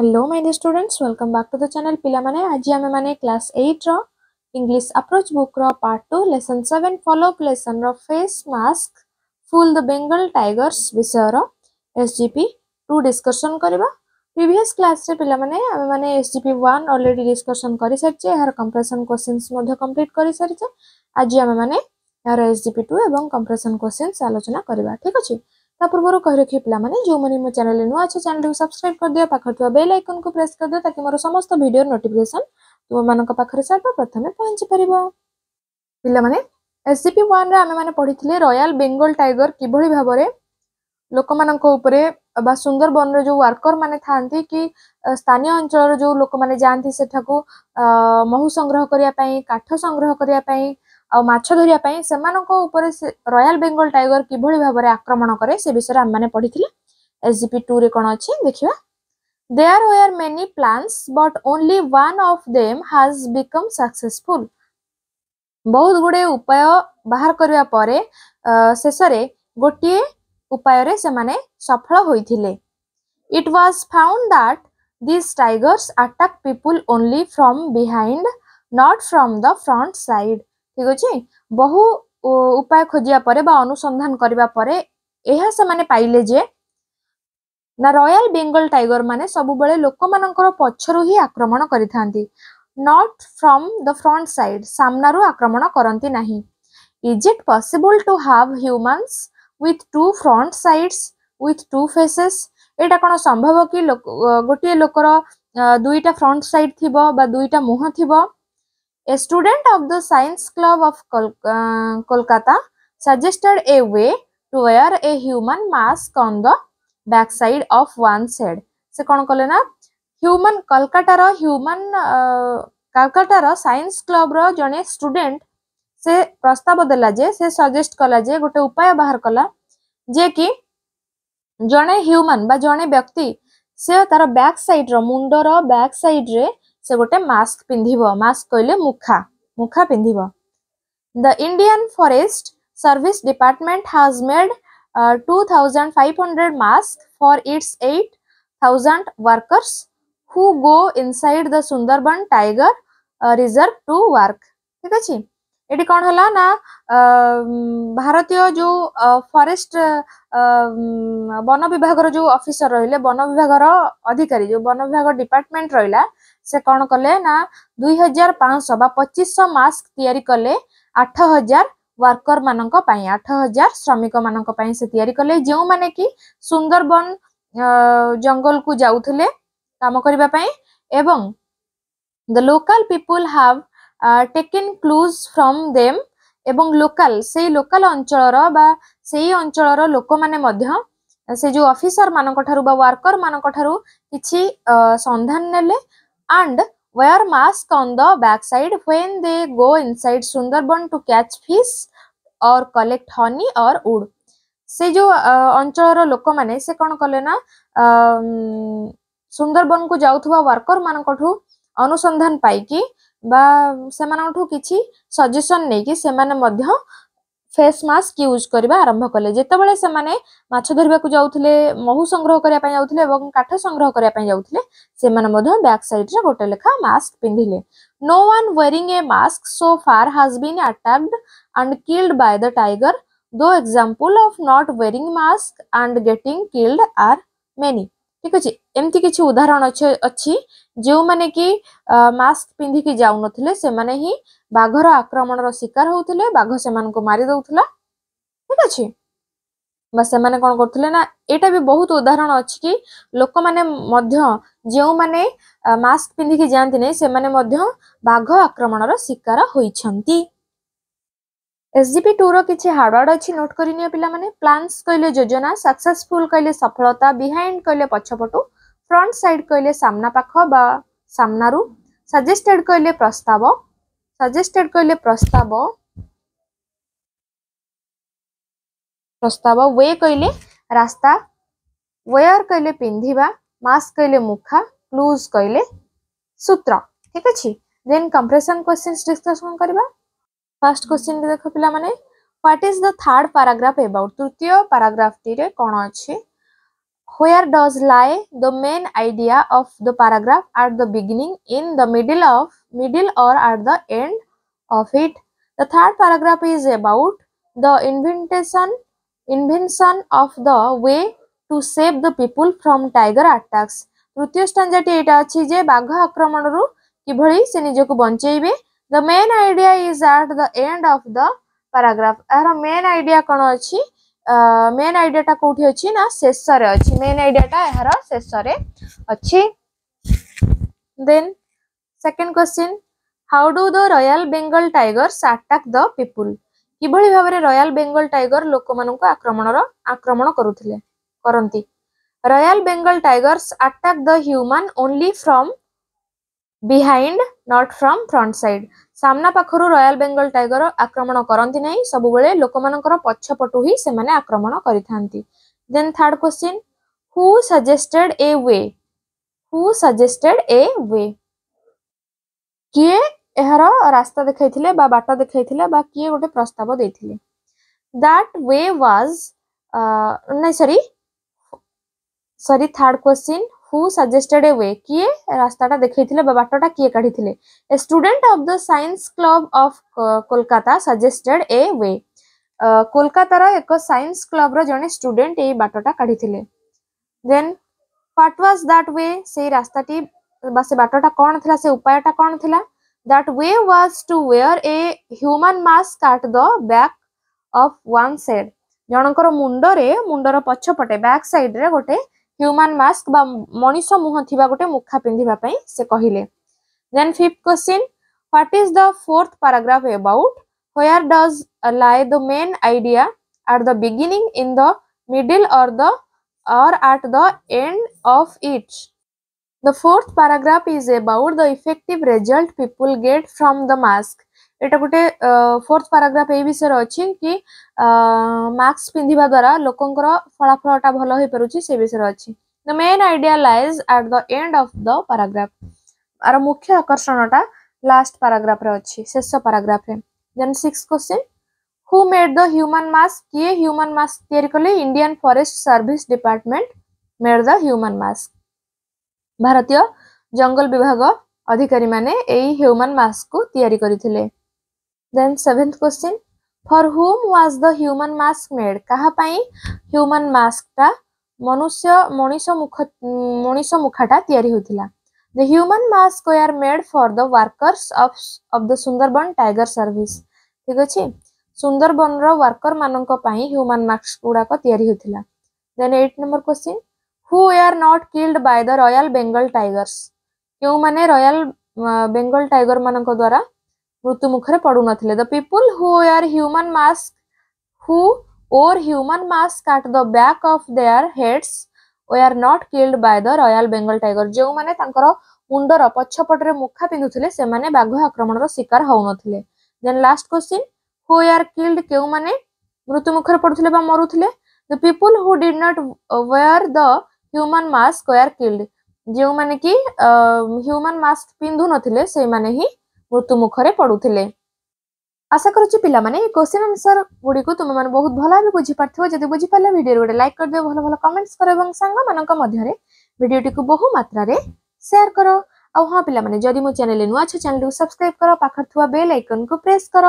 Hello my dear students welcome back to the channel ପିଲାମାନେ ଆଜି ଆମେମାନେ କ୍ଲାସ୍ ଏଇଟ୍ର ଇଂଲିଶ ଆପ୍ରୋଚ୍ ବୁକ୍ର part two lesson seven follow up ଲେସନ୍ର face mask full the Bengal tigers ବିଷୟର S G P two discussion କରିବା previous କ୍ଲାସ୍ରେ ପିଲାମାନେ ଆମେମାନେ S G P one already discussion କରିସାରିଛେ ଏହାର କମ୍ପ୍ରେସନ୍ କୋଶ୍ଚିନ୍ସ ମଧ୍ୟ କମ୍ପ୍ଲିଟ୍ କରିସାରିଛେ ଆଜି ଆମେମାନେ ଏହାର ଏସ୍ ଜି ପି ଟୁ ଏବଂ କମ୍ପ୍ରେସନ୍ କୋଶ୍ଚିନ୍ସ ଆଲୋଚନା କରିବା ଠିକ୍ ଅଛି ना पूर्व कह रखे पे जो मैंने मो चेल नुआ अच्छे चैनल को सब्सक्राइब कर दिव पाखर बेल आइकन को प्रेस कर दिव्य मोर समस्त भिडियो नोटिकेसन तुम मेरे सर्वा प्रथम पहुंच पार पाने एससीपी वन आम मैंने पढ़ी रयाल बेंगल टाइगर कि भाव लोक मान सुंदरवन जो वर्कर मैंने था कि स्थानीय अंचल जो लोक मैंने जाती से महू संग्रह करने का संग्रह करने ଆଉ ମାଛ ଧରିବା ପାଇଁ ସେମାନଙ୍କ ଉପରେ ରୟାଲ ବେଙ୍ଗଲ ଟାଇଗର କିଭଳି ଭାବରେ ଆକ୍ରମଣ କରେ ସେ ବିଷୟରେ ଆମମାନେ ପଢିଥିଲେ ଏସ୍ଜିପି ଟୁରେ କ'ଣ ଅଛି ଦେଖିବା there were many plans but only one of them has become successful ବହୁତ ଗୁଡ଼ିଏ ଉପାୟ ବାହାର କରିବା ପରେ ଶେଷରେ ଗୋଟିଏ ଉପାୟରେ ସେମାନେ ସଫଳ ହୋଇଥିଲେ it was found that this tigers attack people only from behind not from the front side ଠିକ ଅଛି ବହୁ ଉପାୟ ଖୋଜିବା ପରେ ବା ଅନୁସନ୍ଧାନ କରିବା ପରେ ଏହା ସେମାନେ ପାଇଲେ ଯେ ନା ରୟାଲ ବେଙ୍ଗଲ ଟାଇଗର ମାନେ ସବୁବେଳେ ଲୋକମାନଙ୍କର ପଛରୁ ହିଁ ଆକ୍ରମଣ କରିଥାନ୍ତି not from the front side ସାମ୍ନାରୁ ଆକ୍ରମଣ କରନ୍ତି ନାହିଁ is it possible to have humans with two front sides with two faces ଏଇଟା କ'ଣ ସମ୍ଭବ କି ଗୋଟିଏ ଲୋକର ଦୁଇଟା ଫ୍ରଣ୍ଟ ସାଇଡ୍ ଥିବ ବା ଦୁଇଟା ମୁହଁ ଥିବ A student of the Science Club of Kol uh, Kolkata suggested a way to wear a human mask on the backside of one's head. ସେ କ'ଣ କଲେ ନା ହ୍ୟୁମାନ କଲକାତାର ହ୍ୟୁମାନ କାଲକାଟାର ସାଇନ୍ସ କ୍ଲବର ଜଣେ ଷ୍ଟୁଡେଣ୍ଟ ସେ ପ୍ରସ୍ତାବ ଦେଲା ଯେ ସେ ସଜେଷ୍ଟ କଲା ଯେ ଗୋଟେ ଉପାୟ ବାହାର କଲା ଯେ କି ଜଣେ ହ୍ୟୁମାନ ବା ଜଣେ ବ୍ୟକ୍ତି ସେ ତାର ବ୍ୟାକ୍ ସାଇଡ୍ର ମୁଣ୍ଡର ବ୍ୟାକ୍ ସାଇଡ୍ରେ से गोटे मस्क पिंधी मस्क कहले मुखा मुखा पिंधि the Indian forest service department has made two thousand five hundred mask for its eight thousand workers who go inside the Sundarban tiger reserve to work ठीक अच्छा ଏଠି କ'ଣ ହେଲା ନା ଭାରତୀୟ ଯୋଉ ଫରେଷ୍ଟ ବନ ବିଭାଗର ଯୋଉ ଅଫିସର ରହିଲେ ବନ ବିଭାଗର ଅଧିକାରୀ ଯୋଉ ବନ ବିଭାଗ ଡିପାର୍ଟମେଣ୍ଟ ରହିଲା ସେ କ'ଣ କଲେ ନା ଦୁଇ ହଜାର ପାଞ୍ଚଶହ ବା ପଚିଶଶହ ମାସ୍କ ତିଆରି କଲେ ଆଠ ହଜାର ୱାର୍କର ମାନଙ୍କ ପାଇଁ ଆଠ ହଜାର ଶ୍ରମିକ ମାନଙ୍କ ପାଇଁ ସେ ତିଆରି କଲେ ଯେଉଁମାନେ କି ସୁନ୍ଦରବନ ଜଙ୍ଗଲକୁ ଯାଉଥିଲେ କାମ କରିବା ପାଇଁ ଏବଂ the local people have taken clues from them এবং লোকাল সেই লোকাল অঞ্চলর বা সেই অঞ্চলর লোকমানে মধ্য ସେ ଯେଉଁ ଅଫିସରମାନଙ୍କ ଠାରୁ ବା ୱାର୍କରମାନଙ୍କ ଠାରୁ କିଛି ସନ୍ଧାନ ନେଲେ and wear mask on the back side when they go inside Sundarban to catch fish or collect honey or wood ସେ ଯେଉଁ ଅଞ୍ଚଳର ଲୋକମାନେ ସେ କ'ଣ କଲେ ନା ସୁନ୍ଦରବନକୁ ଯାଉଥିବା ୱାର୍କରମାନଙ୍କଠୁ ଅନୁସନ୍ଧାନ ପାଇକି बाठू कि सजेसन नहीं कि फेस मास्क यूज करने आरंभ कले जितेबले से मरवाक जाऊते महु संग्रह करने काठ संग्रह करने बैक सैड गोटे लेखा मस्क पिंधिले no one wearing a mask so far has been attacked and killed by the tiger though example of not wearing mask and getting killed are many ঠিক ଅଛି ଏମିତି କିଛି ଉଦାହରଣ ଅଛି ଯେଉଁମାନେ କି ମାସ୍କ ପିନ୍ଧିକି ଯାଉନଥିଲେ ସେମାନେ ହିଁ ବାଘର ଆକ୍ରମଣର ଶିକାର ହଉଥିଲେ ବାଘ ସେମାନଙ୍କୁ ମାରି ଦଉଥିଲା ଠିକ ଅଛି ବା ସେମାନେ କ'ଣ କରୁଥିଲେ ନା ଏଇଟା ବି ବହୁତ ଉଦାହରଣ ଅଛି କି ଲୋକମାନେ ମଧ୍ୟ ଯେଉଁମାନେ ମାସ୍କ ପିନ୍ଧିକି ଯାଆନ୍ତିନି ସେମାନେ ମଧ୍ୟ ବାଘ ଆକ୍ରମଣର ଶିକାର ହୋଇଛନ୍ତି एसजीपी टूर किसी हार्डवर्ड अच्छी नोट कर प्लांस कहले योजना सक्सेसफुल कहले सफलता बिहाइंड कहले पछपटु फ्रंट सैड कहले सामना पाख बामनारु सजेस्टेड कहले प्रस्ताव सजेस्टेड कहले प्रस्ताव प्रस्ताव वे कहले रास्ता वेयर कहले पिंधा मास्क कहले मुखा क्लूज कहले सूत्र ठीक अच्छे देन कंप्रेसन क्वेश्चन डिस्कसन करवा ফার্স্ট কোশ্চিনটি ଦେଖ ପିଲାମାନେ what is the third paragraph about ତୃତୀୟ ପାରାଗ୍ରାଫଟିରେ କ'ଣ ଅଛି where does lie the main idea of the paragraph at the beginning in the middle of middle or at the end of it the third paragraph is about the invention invention of the way to save the people from tiger attacks তৃতীয় স্ট্যাঞ্জাটি এটা আছে যে বাঘ আক্রমণରୁ কিভাবে সে নিজকে বঞ্চাইবে the main idea is at the end of the paragraph ଏହାର ମେନ୍ ଆଇଡିଆ କ'ଣ ଅଛି ମେନ୍ ଆଇଡିଆଟା କୋଉଠି ଅଛି ନା ଶେଷରେ ଅଛି ମେନ୍ ଆଇଡିଆଟା ଏହାର ଶେଷରେ ଅଛି then second question how do the royal Bengal tigers attack the people କିଭଳି ଭାବରେ ରୟାଲ ବେଙ୍ଗଲ ଟାଇଗର୍ ଲୋକମାନଙ୍କୁ ଆକ୍ରମଣର ଆକ୍ରମଣ କରୁଥିଲେ କରନ୍ତି royal Bengal tigers attack the human only from behind not from front side ସାମ୍ନା ପାଖରୁ ରୟାଲ ବେଙ୍ଗଲ ଟାଇଗର ଆକ୍ରମଣ କରନ୍ତି ନାହିଁ ସବୁବେଳେ ଲୋକମାନଙ୍କର ପଛପଟୁ ହିଁ ସେମାନେ ଆକ୍ରମଣ କରିଥାନ୍ତି then third question who suggested a way who suggested a way କିଏ ଏହାର ରାସ୍ତା ଦେଖାଇଥିଲେ ବା ବାଟ ଦେଖାଇଥିଲେ ବା କିଏ ଗୋଟେ ପ୍ରସ୍ତାବ ଦେଇଥିଲେ ଦାଟ୍ ୱେ ୱାଜ୍ ନାଇଁ sorry sorry third question who suggested a way কিয়ে রাস্তাটা দেখাইলে বা বাটটা কিয়ে কাঠিলে a student of the science club of Kolkata suggested a way কলকাতার এক সাইন্স ক্লবর জনে স্টুডেন্ট এই বাটটা কাঠিলে then what was that way সেই রাস্তাটি বা সে বাটটা কণ লা সে উপায়টা কণ লা that way was to wear a human mask at the back of one side জনকর মুন্ডরে মুন্ডর পছপটে ব্যাক সাইড রে ଗୋଟେ ह्यूमन मास्क बा मनीष मुह थिबा गोटे मुखा पिंधिबा से कहले then fifth question what is the fourth paragraph about where does lie the main idea at the beginning in the middle or the or at the end of each the fourth paragraph is about the effective result people get from the mask এটা ଗୋଟେ fourth paragraph ଏଇ ବିଷୟରେ ଅଛି କି mask ପିନ୍ଧିବା ଦ୍ୱାରା ଲୋକଙ୍କର ଫଳାଫଳଟା ଭଲ ହେଇପାରୁଛି ସେ ବିଷୟରେ ଅଛି the main idea lies at the end of the paragraph ଆର ମୁଖ୍ୟ ଆକର୍ଷଣଟା ଲାଷ୍ଟ ପାରାଗ୍ରାଫରେ ଅଛି ଶେଷ ପାରାଗ୍ରାଫରେ then six question who made the human mask କିଏ ହ୍ୟୁମାନ ମାସ୍କ ତିଆରି କଲେ Indian forest service department made the human mask ଭାରତୀୟ ଜଙ୍ଗଲ ବିଭାଗ ଅଧିକାରୀମାନେ ଏଇ ହ୍ୟୁମାନ ମାସ୍କକୁ ତିଆରି କରିଥିଲେ then seventh question for whom was the human mask made कापी ह्यूमन मास्कटा मनुष्य मनीष मुख मनीष मुखटा या the human mask are made for the workers of of the Sundarban tiger service ठीक अच्छे सुंदरबन रर्कर मानी ह्यूमान मास्क गुड़ाक या then eight number question who are not killed by the royal Bengal tigers क्यों मैंने रयाल बेंगल टाइगर मान द्वारा मृत्यु मुखर पड़ू नथिले the people who are human mask who or human mask at the back of their heads they are not killed by the royal Bengal tiger जो माने मुंडर पछपट मुखा पिंधुले से बाघ आक्रमण शिकार हो नथिले then last question who are killed केउ मृत्यु मुखर पड़ूथिले बा मरुथिले the people who did not wear the human mask they are killed जो माने की ह्यूमन मास्क पिंदु नथिले से माने ही ମୃତ୍ୟୁ ମୁଖରେ ପଡୁଥିଲେ ଆଶା କରୁଛି ପିଲାମାନେ ଏଇ କ୍ୱେଶ୍ଚିନ୍ ଆନ୍ସର ଗୁଡ଼ିକୁ ତୁମେମାନେ ବହୁତ ଭଲ ଭାବେ ବୁଝିପାରୁଥିବ ଯଦି ବୁଝିପାରିଲେ ଭିଡ଼ିଓରେ ଗୋଟେ ଲାଇକ୍ କରିଦିଅ ଭଲ ଭଲ କମେଣ୍ଟସ୍ କର ଏବଂ ସାଙ୍ଗମାନଙ୍କ ମଧ୍ୟରେ ଭିଡ଼ିଓଟିକୁ ବହୁ ମାତ୍ରାରେ ସେୟାର କର ଆଉ ହଁ ପିଲାମାନେ ଯଦି ମୋ ଚ୍ୟାନେଲରେ ନୂଆ ଅଛ ଚ୍ୟାନେଲକୁ ସବସ୍କ୍ରାଇବ୍ କର ପାଖରେ ଥିବା ବେଲ୍ ଆଇକନ୍କୁ ପ୍ରେସ୍ କର